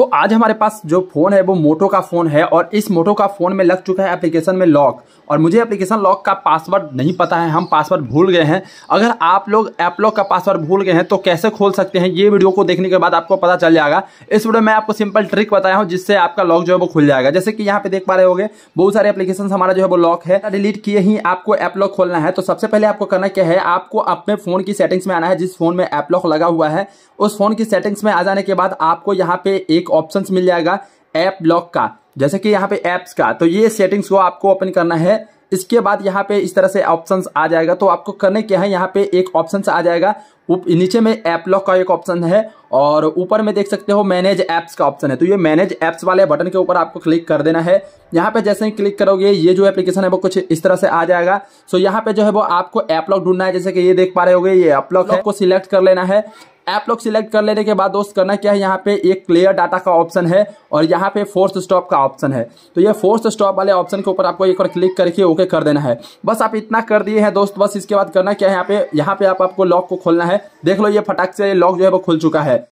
तो आज हमारे पास जो फ़ोन है वो मोटो का फ़ोन है और इस मोटो का फ़ोन में लग चुका है एप्लीकेशन में लॉक और मुझे एप्लीकेशन लॉक का पासवर्ड नहीं पता है हम पासवर्ड भूल गए हैं अगर आप लोग ऐप लॉक का पासवर्ड भूल गए हैं तो कैसे खोल सकते हैं ये वीडियो को देखने के बाद आपको पता चल जाएगा इस वीडियो में आपको सिंपल ट्रिक बताया हूँ जिससे आपका लॉक जो है वो खुल जाएगा जैसे कि यहाँ पे देख पा रहे हो बहुत सारे एप्लीकेशन हमारा जो है वो लॉक है डिलीट किए ही आपको ऐप लॉक खोलना है तो सबसे पहले आपको करना क्या है आपको अपने फ़ोन की सेटिंग्स में आना है जिस फ़ोन में ऐप लॉक लगा हुआ है उस फ़ोन की सेटिंग्स में आ जाने के बाद आपको यहाँ पे एक ऑप्शन मिल जाएगा ऐप लॉक का जैसे कि यहाँ पे एप्स का तो ये सेटिंग्स को आपको ओपन करना है इसके बाद यहाँ पे इस तरह से ऑप्शंस आ जाएगा तो आपको करने क्या है यहाँ पे एक ऑप्शन आ जाएगा नीचे में ऐप लॉक का एक ऑप्शन है और ऊपर में देख सकते हो मैनेज एप्स का ऑप्शन है तो ये मैनेज एप्स वाले बटन के ऊपर आपको क्लिक कर देना है यहाँ पे जैसे ही क्लिक करोगे ये जो एप्लीकेशन है वो कुछ इस तरह से आ जाएगा सो यहाँ पे जो है वो आपको एप लॉक ढूंढना है जैसे कि ये देख पा रहे हो ये एप लॉक को सिलेक्ट कर लेना है ऐप लोग सिलेक्ट कर लेने के बाद दोस्त करना क्या है यहाँ पे एक क्लियर डाटा का ऑप्शन है और यहाँ पे फोर्स स्टॉप का ऑप्शन है तो ये फोर्स स्टॉप वाले ऑप्शन के ऊपर आपको एक बार क्लिक करके ओके कर देना है बस आप इतना कर दिए हैं दोस्त बस इसके बाद करना क्या है यहाँ पे यहाँ पे आप आपको लॉक को खोलना है देख लो ये फटाक से लॉक जो है वो खुल चुका है